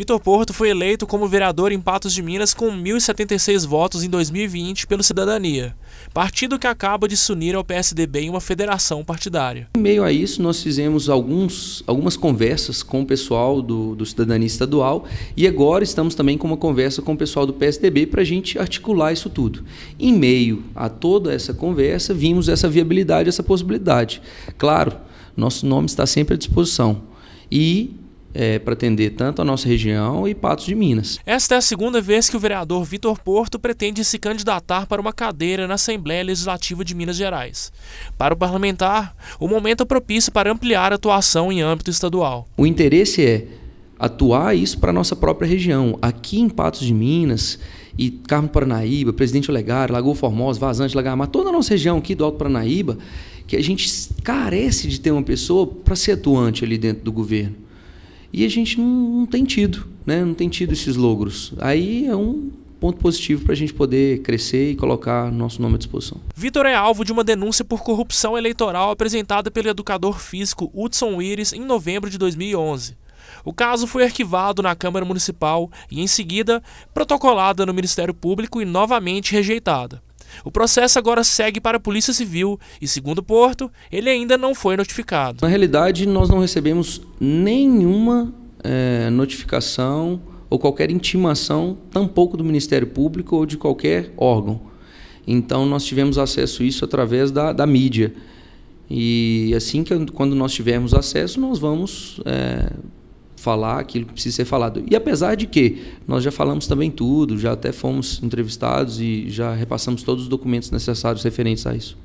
Vitor Porto foi eleito como vereador em Patos de Minas com 1.076 votos em 2020 pelo Cidadania, partido que acaba de se unir ao PSDB em uma federação partidária. Em meio a isso, nós fizemos alguns, algumas conversas com o pessoal do, do Cidadania Estadual e agora estamos também com uma conversa com o pessoal do PSDB para a gente articular isso tudo. Em meio a toda essa conversa, vimos essa viabilidade, essa possibilidade. Claro, nosso nome está sempre à disposição. E é, para atender tanto a nossa região e Patos de Minas. Esta é a segunda vez que o vereador Vitor Porto pretende se candidatar para uma cadeira na Assembleia Legislativa de Minas Gerais. Para o parlamentar, o momento é propício para ampliar a atuação em âmbito estadual. O interesse é atuar isso para a nossa própria região. Aqui em Patos de Minas e Carmo Paranaíba, Presidente Olegário, Lagoa Formosa, Vazante, Lagamar, toda a nossa região aqui do Alto Paranaíba, que a gente carece de ter uma pessoa para ser atuante ali dentro do governo. E a gente não, não tem tido, né? não tem tido esses logros. Aí é um ponto positivo para a gente poder crescer e colocar nosso nome à disposição. Vitor é alvo de uma denúncia por corrupção eleitoral apresentada pelo educador físico Hudson Wires em novembro de 2011. O caso foi arquivado na Câmara Municipal e, em seguida, protocolada no Ministério Público e novamente rejeitada. O processo agora segue para a Polícia Civil e, segundo Porto, ele ainda não foi notificado. Na realidade, nós não recebemos nenhuma é, notificação ou qualquer intimação, tampouco do Ministério Público ou de qualquer órgão. Então, nós tivemos acesso a isso através da, da mídia. E assim que quando nós tivermos acesso, nós vamos é, falar aquilo que precisa ser falado. E apesar de que nós já falamos também tudo, já até fomos entrevistados e já repassamos todos os documentos necessários referentes a isso.